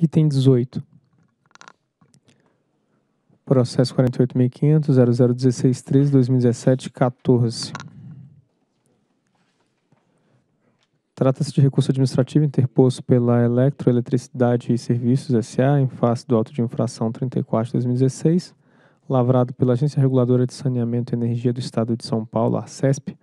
Item 18. Processo 48.500.0016.3.2017.14. Trata-se de recurso administrativo interposto pela Electro, Eletricidade e Serviços S.A. em face do auto de infração 34.2016, lavrado pela Agência Reguladora de Saneamento e Energia do Estado de São Paulo, CESP,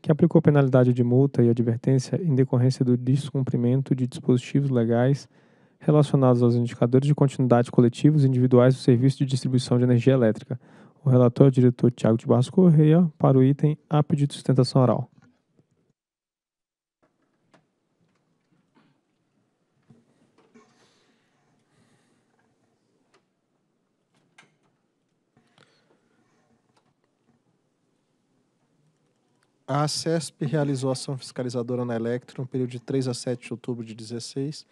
que aplicou penalidade de multa e advertência em decorrência do descumprimento de dispositivos legais relacionados aos indicadores de continuidade coletivos e individuais do serviço de distribuição de energia elétrica. O relator é o diretor Tiago de Barros Correia para o item A pedido de sustentação oral. A CESP realizou ação fiscalizadora na Electro no período de 3 a 7 de outubro de 2016,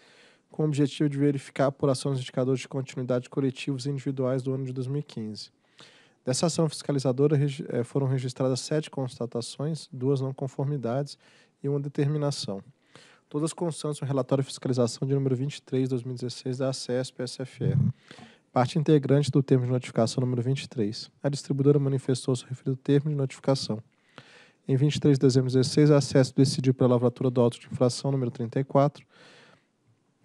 com o objetivo de verificar a apuração dos indicadores de continuidade coletivos e individuais do ano de 2015. Dessa ação fiscalizadora eh, foram registradas sete constatações, duas não conformidades e uma determinação. Todas constantes no relatório de fiscalização de número 23 de 2016 da ACESP-SFR, parte integrante do termo de notificação número 23. A distribuidora manifestou seu referido termo de notificação. Em 23 de dezembro de 2016, a ACESP decidiu pela lavratura do auto de infração número 34,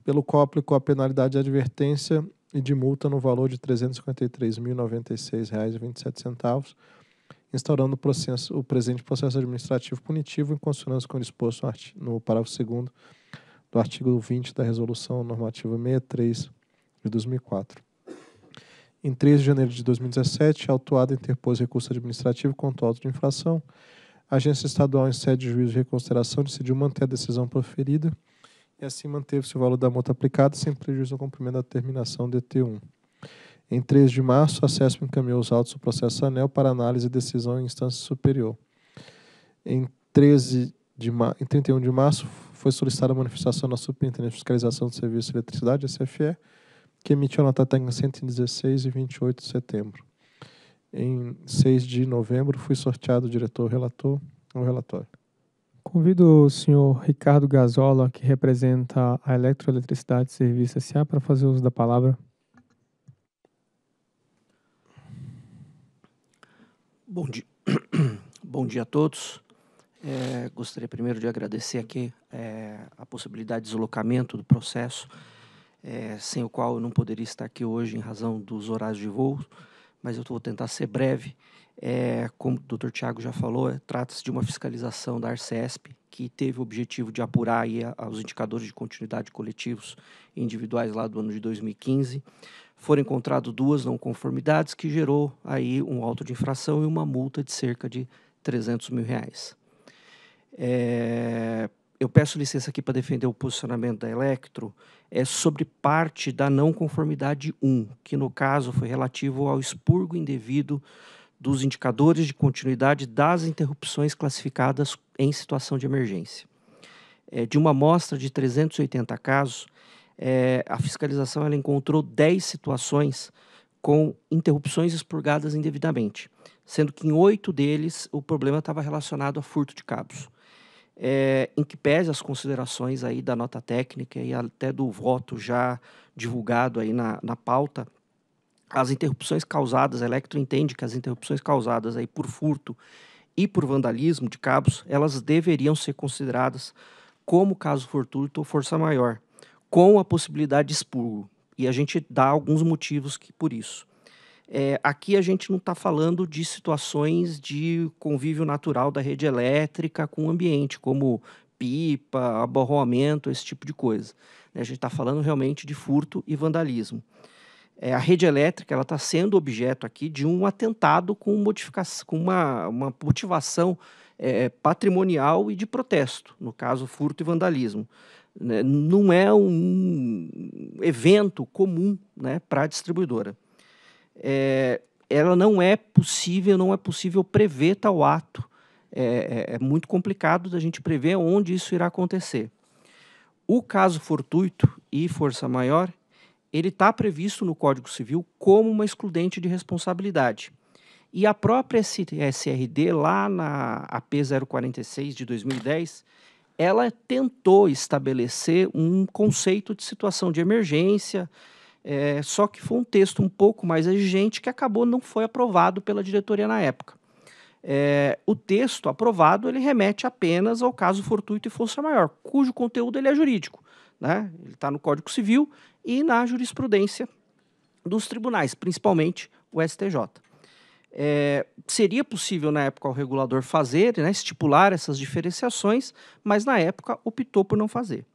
pelo qual aplicou a penalidade de advertência e de multa no valor de R$ 353.096,27, instaurando o, processo, o presente processo administrativo punitivo em consonância com o disposto no parágrafo 2 do artigo 20 da Resolução Normativa 63 de 2004. Em 3 de janeiro de 2017, a autuada interpôs recurso administrativo contra o auto de infração. A Agência Estadual em sede de juízo de reconsideração decidiu manter a decisão proferida e assim manteve-se o valor da multa aplicada sem prejuízo ao cumprimento da terminação DT1. Em 3 de março, a CESP encaminhou os autos do processo ANEL para análise e decisão em instância superior. Em, 13 de ma em 31 de março, foi solicitada a manifestação na Superintendência de Fiscalização do Serviço de Eletricidade, SFE, que emitiu a nota técnica 116 e 28 de setembro. Em 6 de novembro, foi sorteado o diretor-relator ao relatório. Convido o senhor Ricardo Gazola, que representa a Eletroeletricidade Serviço S.A., para fazer uso da palavra. Bom dia, Bom dia a todos. É, gostaria primeiro de agradecer aqui é, a possibilidade de deslocamento do processo, é, sem o qual eu não poderia estar aqui hoje em razão dos horários de voo, mas eu vou tentar ser breve é, como o doutor Tiago já falou, é, trata-se de uma fiscalização da Arcesp, que teve o objetivo de apurar aí a, os indicadores de continuidade coletivos individuais lá do ano de 2015. Foram encontradas duas não conformidades, que gerou aí um auto de infração e uma multa de cerca de 300 mil reais. É, eu peço licença aqui para defender o posicionamento da Electro é sobre parte da não conformidade 1, que no caso foi relativo ao expurgo indevido dos indicadores de continuidade das interrupções classificadas em situação de emergência. É, de uma amostra de 380 casos, é, a fiscalização ela encontrou 10 situações com interrupções expurgadas indevidamente, sendo que em oito deles o problema estava relacionado a furto de cabos. É, em que pese as considerações aí da nota técnica e até do voto já divulgado aí na, na pauta as interrupções causadas, a Electro entende que as interrupções causadas aí por furto e por vandalismo de cabos, elas deveriam ser consideradas como caso fortuito ou força maior, com a possibilidade de expurgo. E a gente dá alguns motivos que por isso. É, aqui a gente não está falando de situações de convívio natural da rede elétrica com o ambiente, como pipa, aborroamento, esse tipo de coisa. Né? A gente está falando realmente de furto e vandalismo. É, a rede elétrica ela está sendo objeto aqui de um atentado com, modificação, com uma, uma motivação é, patrimonial e de protesto, no caso, furto e vandalismo. Né? Não é um evento comum né, para a distribuidora. É, ela não é possível, não é possível prever tal ato. É, é, é, muito complicado da gente prever onde isso irá acontecer. O caso fortuito e força maior ele está previsto no Código Civil como uma excludente de responsabilidade. E a própria SRD, lá na AP 046 de 2010, ela tentou estabelecer um conceito de situação de emergência, é, só que foi um texto um pouco mais exigente que acabou não foi aprovado pela diretoria na época. É, o texto aprovado ele remete apenas ao caso fortuito e força maior, cujo conteúdo ele é jurídico né? ele está no Código Civil e na jurisprudência dos tribunais, principalmente o STJ. É, seria possível na época o regulador fazer, né, estipular essas diferenciações, mas na época optou por não fazer.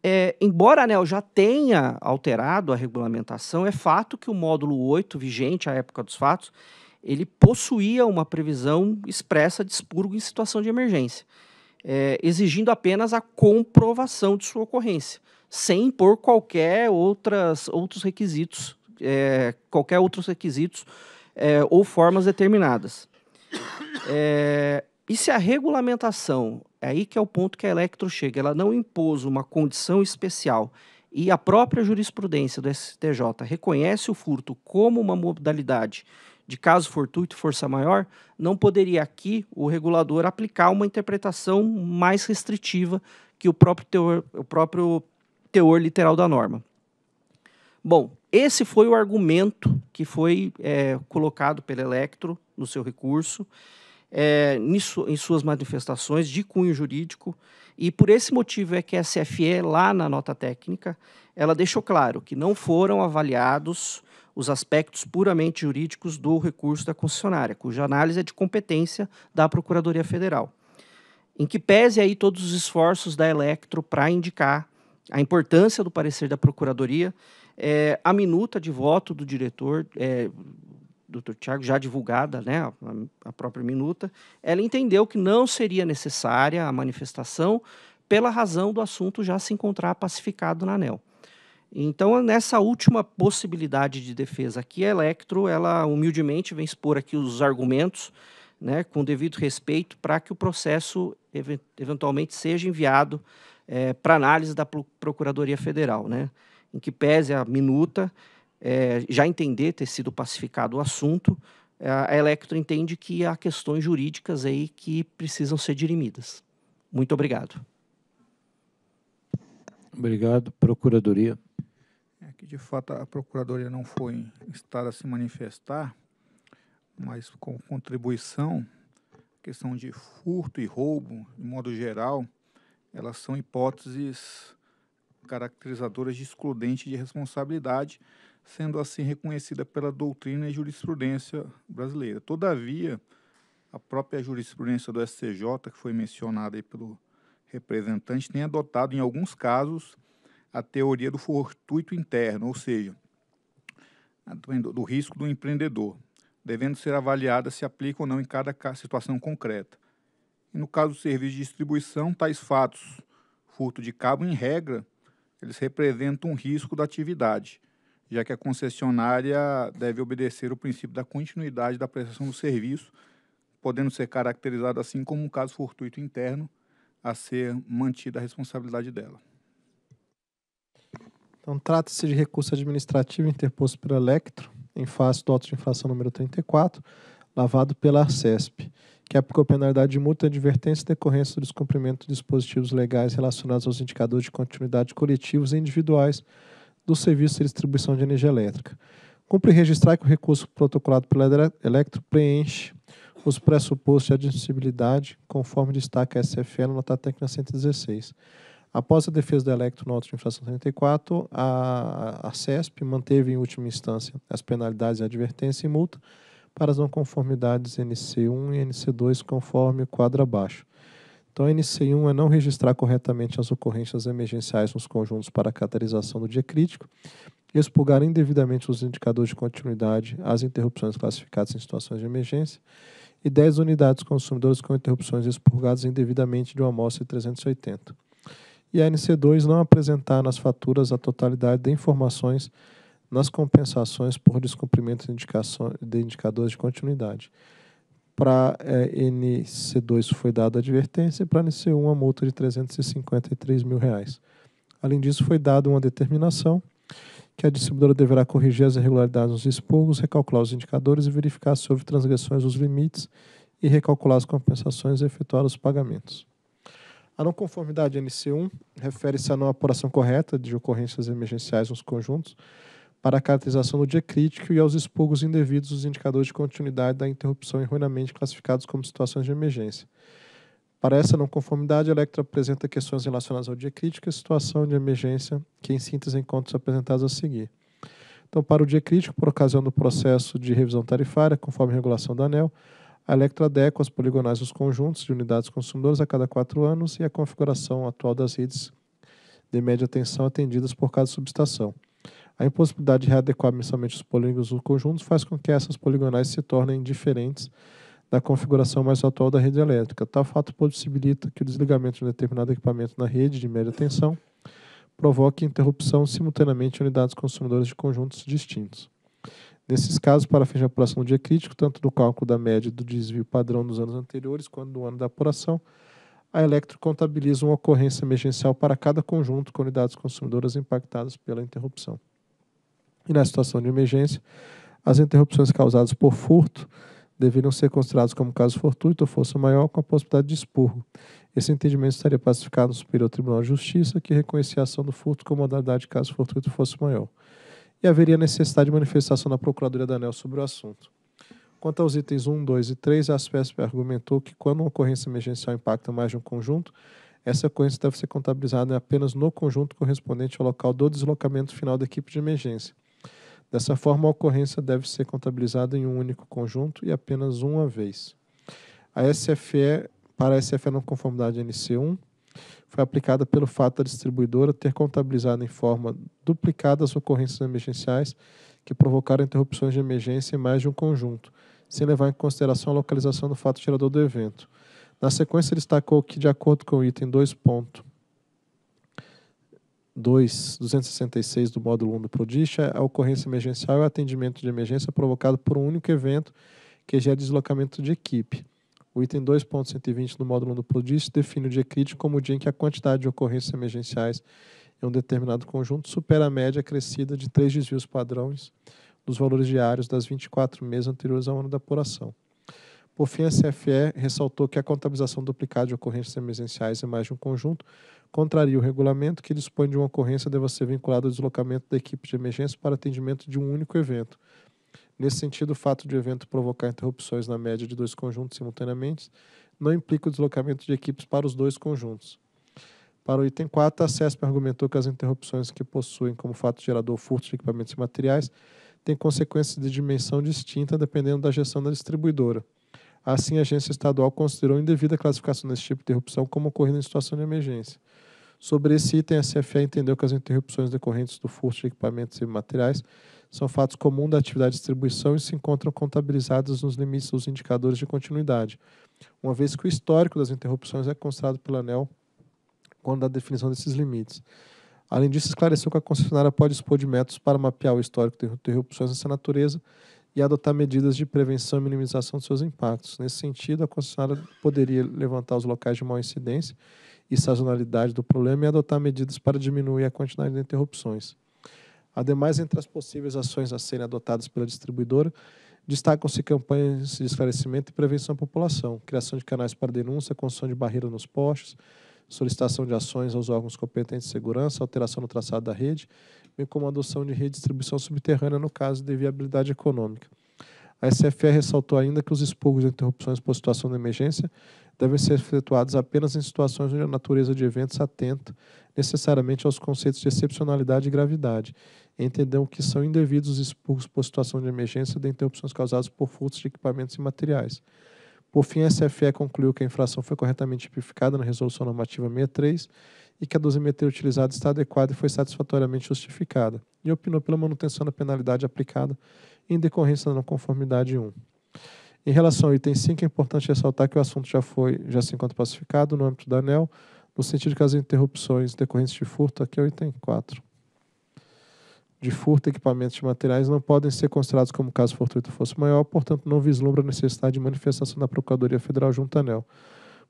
É, embora a ANEL já tenha alterado a regulamentação, é fato que o módulo 8, vigente à época dos fatos, ele possuía uma previsão expressa de expurgo em situação de emergência é, exigindo apenas a comprovação de sua ocorrência, sem impor qualquer outras, outros requisitos, é, qualquer outros requisitos é, ou formas determinadas. É, e se a regulamentação, é aí que é o ponto que a Electro chega, ela não impôs uma condição especial e a própria jurisprudência do STJ reconhece o furto como uma modalidade de caso fortuito, força maior, não poderia aqui o regulador aplicar uma interpretação mais restritiva que o próprio teor, o próprio teor literal da norma. Bom, esse foi o argumento que foi é, colocado pelo Electro no seu recurso, é, nisso, em suas manifestações de cunho jurídico, e por esse motivo é que a SFE, lá na nota técnica, ela deixou claro que não foram avaliados os aspectos puramente jurídicos do recurso da concessionária, cuja análise é de competência da Procuradoria Federal. Em que pese aí todos os esforços da Electro para indicar a importância do parecer da Procuradoria, é, a minuta de voto do diretor, é, Dr. Tiago, já divulgada né, a, a própria minuta, ela entendeu que não seria necessária a manifestação pela razão do assunto já se encontrar pacificado na ANEL. Então, nessa última possibilidade de defesa aqui, a Electro, ela humildemente vem expor aqui os argumentos, né, com devido respeito, para que o processo ev eventualmente seja enviado é, para análise da Pro Procuradoria Federal, né, em que pese a minuta é, já entender ter sido pacificado o assunto, a Electro entende que há questões jurídicas aí que precisam ser dirimidas. Muito obrigado. Obrigado. Procuradoria. É que, de fato, a Procuradoria não foi instada a se manifestar, mas com contribuição, questão de furto e roubo, de modo geral, elas são hipóteses caracterizadoras de excludente de responsabilidade, sendo assim reconhecida pela doutrina e jurisprudência brasileira. Todavia, a própria jurisprudência do STJ, que foi mencionada aí pelo representantes têm adotado, em alguns casos, a teoria do fortuito interno, ou seja, do risco do empreendedor, devendo ser avaliada se aplica ou não em cada situação concreta. E no caso do serviço de distribuição, tais fatos, furto de cabo, em regra, eles representam um risco da atividade, já que a concessionária deve obedecer o princípio da continuidade da prestação do serviço, podendo ser caracterizado assim como um caso fortuito interno, a ser mantida a responsabilidade dela. Então, trata-se de recurso administrativo interposto pela Electro, em face do auto de infração número 34, lavado pela Arcesp, que aplicou penalidade de multa e advertência decorrente do descumprimento de dispositivos legais relacionados aos indicadores de continuidade coletivos e individuais do serviço de distribuição de energia elétrica. Cumpre registrar que o recurso protocolado pela Electro preenche os pressupostos de admissibilidade, conforme destaca a SFL, nota técnica 116. Após a defesa da Electro no auto de infração 34, a, a CESP manteve em última instância as penalidades de advertência e multa para as não conformidades NC1 e NC2, conforme o quadro abaixo. Então, a NC1 é não registrar corretamente as ocorrências emergenciais nos conjuntos para a catalisação do dia crítico, expulgar indevidamente os indicadores de continuidade às interrupções classificadas em situações de emergência, e 10 unidades consumidoras com interrupções expurgadas indevidamente de uma amostra de 380. E a NC2 não apresentar nas faturas a totalidade de informações nas compensações por descumprimento de, de indicadores de continuidade. Para é, eh, NC2 foi dada advertência e para NC1 a multa de R$ 353 mil. Reais. Além disso, foi dada uma determinação que a distribuidora deverá corrigir as irregularidades nos expurgos, recalcular os indicadores e verificar se houve transgressões dos limites e recalcular as compensações e efetuar os pagamentos. A não conformidade NC1 refere-se à não apuração correta de ocorrências emergenciais nos conjuntos para a caracterização do dia crítico e aos expurgos indevidos dos indicadores de continuidade da interrupção erroneamente classificados como situações de emergência. Para essa não conformidade, a Electra apresenta questões relacionadas ao dia crítico e situação de emergência, que em síntese encontram-se apresentados a seguir. Então, para o dia crítico, por ocasião do processo de revisão tarifária, conforme a regulação da ANEL, a Electra adequa as poligonais dos conjuntos de unidades consumidoras a cada quatro anos e a configuração atual das redes de média tensão atendidas por cada subestação. A impossibilidade de readequar mensalmente os polígonos dos conjuntos faz com que essas poligonais se tornem diferentes da configuração mais atual da rede elétrica. Tal fato possibilita que o desligamento de um determinado equipamento na rede de média tensão provoque interrupção simultaneamente em unidades consumidoras de conjuntos distintos. Nesses casos, para fins de apuração do dia crítico, tanto do cálculo da média do desvio padrão dos anos anteriores quanto do ano da apuração, a Electro contabiliza uma ocorrência emergencial para cada conjunto com unidades consumidoras impactadas pela interrupção. E na situação de emergência, as interrupções causadas por furto deveriam ser considerados como caso fortuito ou força maior com a possibilidade de expurgo. Esse entendimento estaria pacificado no Superior Tribunal de Justiça, que reconhecia a ação do furto como modalidade de caso fortuito ou força maior. E haveria necessidade de manifestação na Procuradoria da ANEL sobre o assunto. Quanto aos itens 1, 2 e 3, a SPSP argumentou que quando uma ocorrência emergencial impacta mais de um conjunto, essa ocorrência deve ser contabilizada apenas no conjunto correspondente ao local do deslocamento final da equipe de emergência. Dessa forma, a ocorrência deve ser contabilizada em um único conjunto e apenas uma vez. A SFE, para a SFE não conformidade NC1, foi aplicada pelo fato da distribuidora ter contabilizado em forma duplicada as ocorrências emergenciais que provocaram interrupções de emergência em mais de um conjunto, sem levar em consideração a localização do fato gerador do evento. Na sequência, destacou que, de acordo com o item 2. 2, 266 do módulo 1 do Prodisha, a ocorrência emergencial é o atendimento de emergência provocado por um único evento que gera deslocamento de equipe. O item 2.120 do módulo 1 do Prodisha define o dia crítico como o dia em que a quantidade de ocorrências emergenciais em um determinado conjunto supera a média crescida de três desvios padrões dos valores diários das 24 meses anteriores ao ano da apuração. Por fim, a CFE ressaltou que a contabilização duplicada de ocorrências emergenciais em mais de um conjunto contraria o regulamento que dispõe de uma ocorrência deva ser vinculada ao deslocamento da equipe de emergência para atendimento de um único evento. Nesse sentido, o fato de o evento provocar interrupções na média de dois conjuntos simultaneamente não implica o deslocamento de equipes para os dois conjuntos. Para o item 4, a CESP argumentou que as interrupções que possuem como fato gerador furto de equipamentos e materiais têm consequências de dimensão distinta dependendo da gestão da distribuidora. Assim, a agência estadual considerou indevida a classificação desse tipo de interrupção como ocorrida em situação de emergência. Sobre esse item, a CFE entendeu que as interrupções decorrentes do furto de equipamentos e materiais são fatos comuns da atividade de distribuição e se encontram contabilizados nos limites dos indicadores de continuidade, uma vez que o histórico das interrupções é constado pela ANEL quando da definição desses limites. Além disso, esclareceu que a concessionária pode expor de métodos para mapear o histórico de interrupções dessa natureza e adotar medidas de prevenção e minimização de seus impactos. Nesse sentido, a concessionária poderia levantar os locais de maior incidência e sazonalidade do problema e adotar medidas para diminuir a quantidade de interrupções. Ademais, entre as possíveis ações a serem adotadas pela distribuidora, destacam-se campanhas de esclarecimento e prevenção à população, criação de canais para denúncia, construção de barreira nos postos, solicitação de ações aos órgãos competentes de segurança, alteração no traçado da rede bem como a adoção de redistribuição subterrânea no caso de viabilidade econômica. A SFE ressaltou ainda que os expurgos e interrupções por situação de emergência devem ser efetuados apenas em situações onde a natureza de eventos atenta necessariamente aos conceitos de excepcionalidade e gravidade, entendendo que são indevidos os expurgos por situação de emergência de interrupções causadas por furtos de equipamentos e materiais. Por fim, a SFE concluiu que a infração foi corretamente tipificada na Resolução Normativa 63 e que a dosimetria utilizada está adequada e foi satisfatoriamente justificada, e opinou pela manutenção da penalidade aplicada em decorrência da não conformidade 1. Em relação ao item 5, é importante ressaltar que o assunto já foi já se encontra pacificado no âmbito da ANEL, no sentido que as interrupções decorrentes de furto, aqui é o item 4, de furto, equipamentos e materiais não podem ser considerados como caso fortuito fosse maior, portanto, não vislumbra a necessidade de manifestação da Procuradoria Federal junto à ANEL.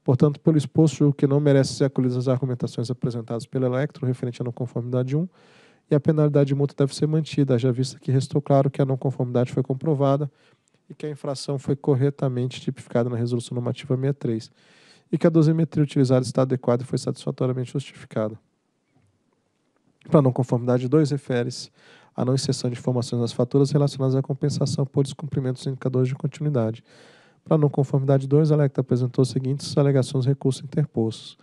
Portanto, pelo exposto, julgo que não merece ser acolhidas as argumentações apresentadas pela Electro referente à não conformidade 1 e a penalidade de multa deve ser mantida, já vista que restou claro que a não conformidade foi comprovada e que a infração foi corretamente tipificada na Resolução Normativa 63 e que a dosimetria utilizada está adequada e foi satisfatoriamente justificada. Para a não conformidade 2, refere-se à não inserção de informações nas faturas relacionadas à compensação por descumprimento dos indicadores de continuidade. Para não conformidade 2, a Electa apresentou as seguintes alegações de recursos interpostos.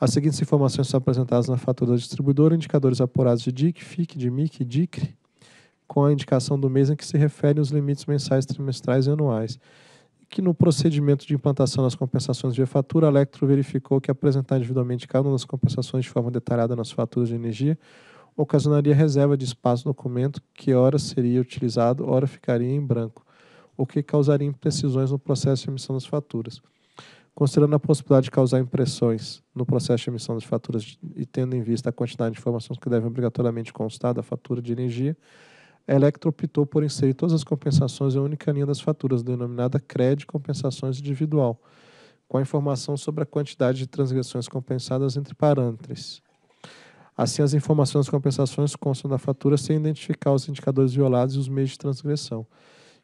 As seguintes informações são apresentadas na fatura da distribuidora, indicadores apurados de DIC, FIC, de MIC e DICRE, com a indicação do mês em que se referem os limites mensais, trimestrais e anuais. Que no procedimento de implantação das compensações via fatura, a Electro verificou que apresentar individualmente cada uma das compensações de forma detalhada nas faturas de energia ocasionaria reserva de espaço no documento que ora seria utilizado, ora ficaria em branco o que causaria imprecisões no processo de emissão das faturas. Considerando a possibilidade de causar impressões no processo de emissão das faturas e tendo em vista a quantidade de informações que devem obrigatoriamente constar da fatura de energia, a Electro optou por inserir todas as compensações em única linha das faturas, denominada CRED Compensações Individual, com a informação sobre a quantidade de transgressões compensadas entre parâmetros. Assim, as informações das compensações constam da fatura sem identificar os indicadores violados e os meios de transgressão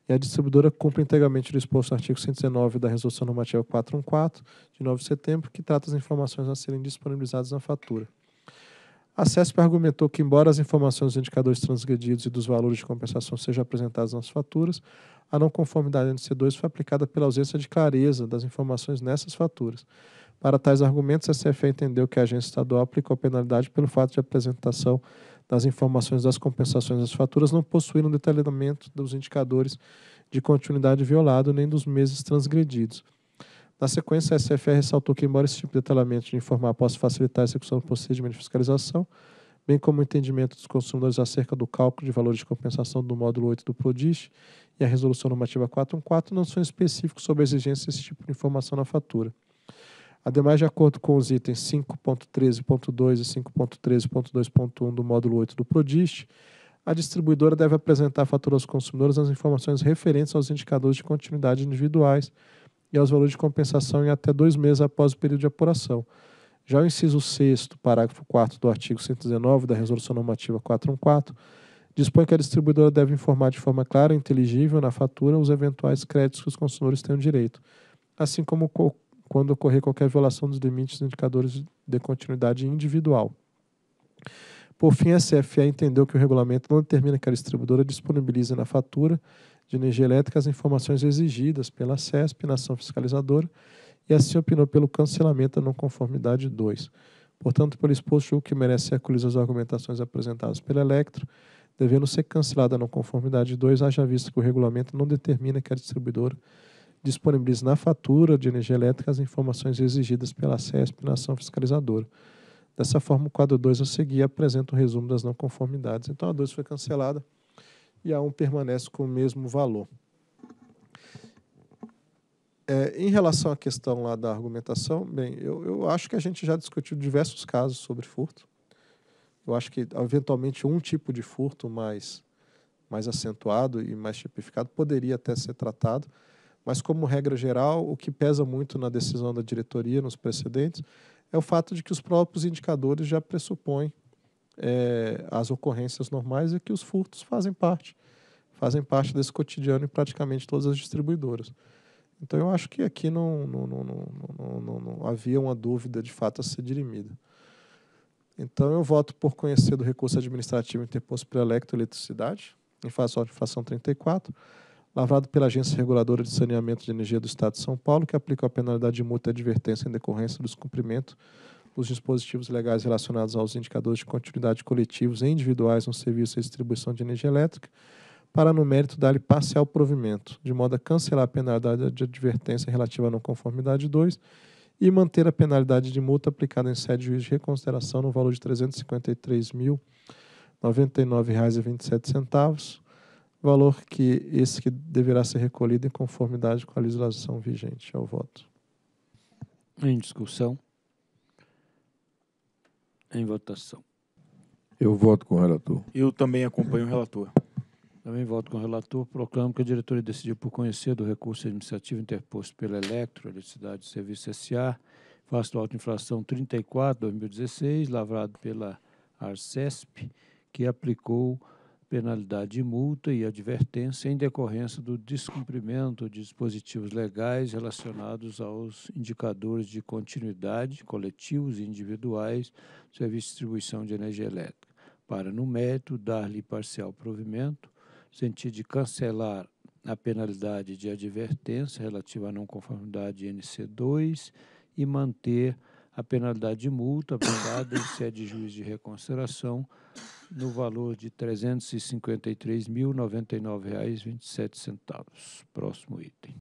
e a distribuidora cumpre integralmente o disposto no artigo 119 da Resolução Normativa 414, de 9 de setembro, que trata as informações a serem disponibilizadas na fatura. A CESP argumentou que, embora as informações dos indicadores transgredidos e dos valores de compensação sejam apresentadas nas faturas, a não conformidade nc 2 foi aplicada pela ausência de clareza das informações nessas faturas. Para tais argumentos, a CFE entendeu que a agência estadual aplicou a penalidade pelo fato de apresentação das informações das compensações das faturas não possuíram detalhamento dos indicadores de continuidade violado nem dos meses transgredidos. Na sequência, a SFR ressaltou que, embora esse tipo de detalhamento de informar possa facilitar a execução do procedimento de fiscalização, bem como o entendimento dos consumidores acerca do cálculo de valores de compensação do módulo 8 do PRODIS e a resolução normativa 414, não são específicos sobre a exigência desse tipo de informação na fatura. Ademais, de acordo com os itens 5.13.2 e 5.13.2.1 do módulo 8 do PRODIST, a distribuidora deve apresentar à fatura aos consumidores as informações referentes aos indicadores de continuidade individuais e aos valores de compensação em até dois meses após o período de apuração. Já o inciso 6 parágrafo 4 do artigo 119 da Resolução Normativa 414, dispõe que a distribuidora deve informar de forma clara e inteligível na fatura os eventuais créditos que os consumidores tenham direito, assim como quando ocorrer qualquer violação dos limites dos indicadores de continuidade individual. Por fim, a CFE entendeu que o regulamento não determina que a distribuidora disponibilize na fatura de energia elétrica as informações exigidas pela CESP na ação fiscalizadora e assim opinou pelo cancelamento da não conformidade 2. Portanto, pelo exposto, julgo que merece ser acolhidas as argumentações apresentadas pela Electro, devendo ser cancelada a não conformidade 2, haja vista que o regulamento não determina que a distribuidora disponibilize na fatura de energia elétrica as informações exigidas pela CESP na ação fiscalizadora. Dessa forma, o quadro 2 a seguir apresenta o um resumo das não conformidades. Então, a 2 foi cancelada e a 1 um permanece com o mesmo valor. É, em relação à questão lá da argumentação, bem, eu, eu acho que a gente já discutiu diversos casos sobre furto. Eu acho que, eventualmente, um tipo de furto mais, mais acentuado e mais tipificado poderia até ser tratado, mas, como regra geral, o que pesa muito na decisão da diretoria, nos precedentes, é o fato de que os próprios indicadores já pressupõem é, as ocorrências normais e que os furtos fazem parte, fazem parte desse cotidiano em praticamente todas as distribuidoras. Então, eu acho que aqui não, não, não, não havia uma dúvida de fato a ser dirimida. Então, eu voto por conhecer do recurso administrativo interposto pela eletricidade em fase de infração 34, lavrado pela Agência Reguladora de Saneamento de Energia do Estado de São Paulo, que aplica a penalidade de multa e advertência em decorrência do descumprimento dos dispositivos legais relacionados aos indicadores de continuidade coletivos e individuais no serviço de distribuição de energia elétrica, para, no mérito, dar-lhe parcial provimento, de modo a cancelar a penalidade de advertência relativa à não conformidade 2 e manter a penalidade de multa aplicada em sede de juiz de reconsideração no valor de R$ 353.099,27 valor que esse que deverá ser recolhido em conformidade com a legislação vigente. É o voto. Em discussão. Em votação. Eu voto com o relator. Eu também acompanho o relator. Também voto com o relator. Proclamo que a diretoria decidiu por conhecer do recurso administrativo interposto pela Electro, Eletricidade e Serviço S.A., face do autoinflação 34, 2016, lavrado pela Arcesp, que aplicou penalidade de multa e advertência em decorrência do descumprimento de dispositivos legais relacionados aos indicadores de continuidade coletivos e individuais do serviço de distribuição de energia elétrica, para, no mérito, dar-lhe parcial provimento, no sentido de cancelar a penalidade de advertência relativa à não conformidade NC2 e manter a penalidade de multa aplicada em sede de juiz de reconsideração no valor de R$ 353.099,27. Próximo item.